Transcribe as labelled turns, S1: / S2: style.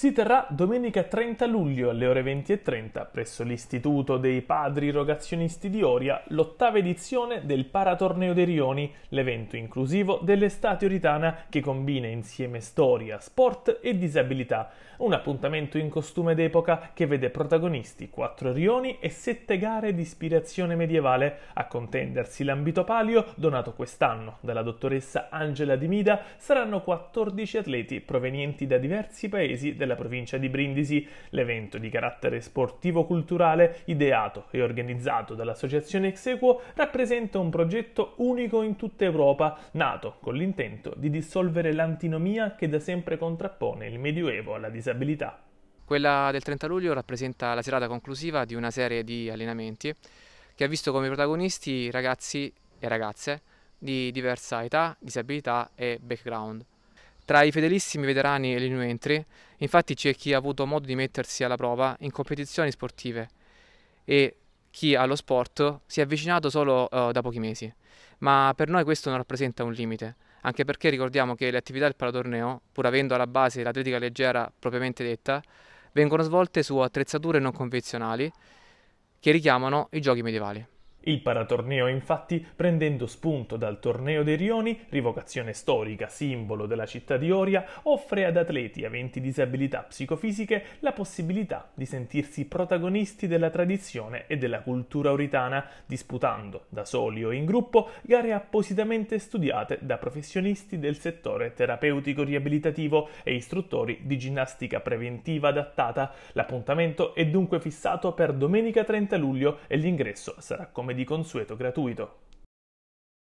S1: si terrà domenica 30 luglio alle ore 20.30 presso l'Istituto dei Padri Rogazionisti di Oria l'ottava edizione del Paratorneo dei Rioni, l'evento inclusivo dell'estate oritana che combina insieme storia, sport e disabilità. Un appuntamento in costume d'epoca che vede protagonisti quattro rioni e sette gare di ispirazione medievale a contendersi l'ambito palio donato quest'anno dalla dottoressa Angela Di Mida saranno 14 atleti provenienti da diversi paesi della nella provincia di Brindisi, l'evento di carattere sportivo-culturale ideato e organizzato dall'associazione Exequo rappresenta un progetto unico in tutta Europa, nato con l'intento di dissolvere l'antinomia che da sempre contrappone il Medioevo alla disabilità.
S2: Quella del 30 luglio rappresenta la serata conclusiva di una serie di allenamenti che ha visto come protagonisti ragazzi e ragazze di diversa età, disabilità e background. Tra i fedelissimi veterani e gli inuentri, infatti, c'è chi ha avuto modo di mettersi alla prova in competizioni sportive e chi allo sport si è avvicinato solo uh, da pochi mesi. Ma per noi questo non rappresenta un limite, anche perché ricordiamo che le attività del paratorneo, pur avendo alla base l'atletica leggera propriamente detta, vengono svolte su attrezzature non convenzionali che richiamano i giochi medievali. Il
S1: paratorneo infatti, prendendo spunto dal torneo dei Rioni, rivocazione storica, simbolo della città di Oria, offre ad atleti aventi disabilità psicofisiche la possibilità di sentirsi protagonisti della tradizione e della cultura oritana, disputando, da soli o in gruppo, gare appositamente studiate da professionisti del settore terapeutico riabilitativo e istruttori di ginnastica preventiva adattata. L'appuntamento è dunque fissato per domenica 30 luglio e l'ingresso sarà come come di consueto gratuito.